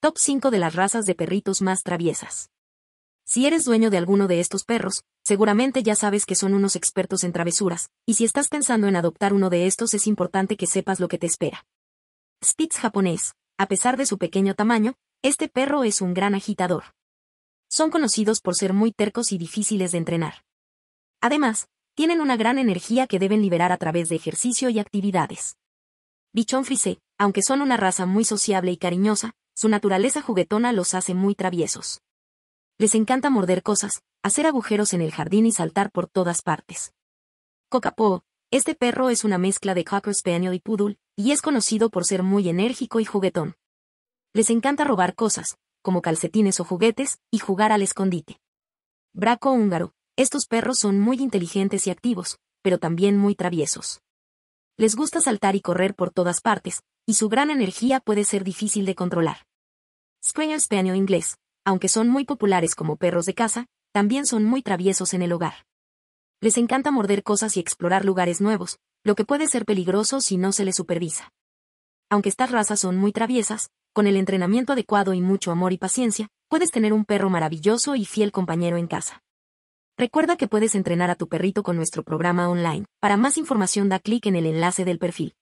Top 5 de las razas de perritos más traviesas. Si eres dueño de alguno de estos perros, seguramente ya sabes que son unos expertos en travesuras, y si estás pensando en adoptar uno de estos es importante que sepas lo que te espera. Spitz japonés, a pesar de su pequeño tamaño, este perro es un gran agitador. Son conocidos por ser muy tercos y difíciles de entrenar. Además, tienen una gran energía que deben liberar a través de ejercicio y actividades. Bichón frisé, aunque son una raza muy sociable y cariñosa, su naturaleza juguetona los hace muy traviesos. Les encanta morder cosas, hacer agujeros en el jardín y saltar por todas partes. Cocapo, este perro es una mezcla de Cocker Spaniel y Poodle, y es conocido por ser muy enérgico y juguetón. Les encanta robar cosas, como calcetines o juguetes, y jugar al escondite. Braco húngaro, estos perros son muy inteligentes y activos, pero también muy traviesos. Les gusta saltar y correr por todas partes, y su gran energía puede ser difícil de controlar. Squirrel Spaniel inglés, aunque son muy populares como perros de caza, también son muy traviesos en el hogar. Les encanta morder cosas y explorar lugares nuevos, lo que puede ser peligroso si no se les supervisa. Aunque estas razas son muy traviesas, con el entrenamiento adecuado y mucho amor y paciencia, puedes tener un perro maravilloso y fiel compañero en casa. Recuerda que puedes entrenar a tu perrito con nuestro programa online. Para más información da clic en el enlace del perfil.